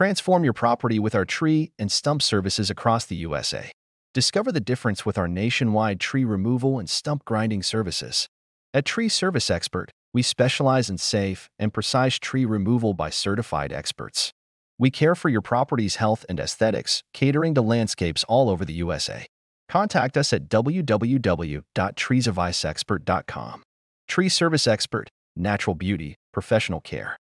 Transform your property with our tree and stump services across the USA. Discover the difference with our nationwide tree removal and stump grinding services. At Tree Service Expert, we specialize in safe and precise tree removal by certified experts. We care for your property's health and aesthetics, catering to landscapes all over the USA. Contact us at www.treesoficexpert.com. Tree Service Expert, natural beauty, professional care.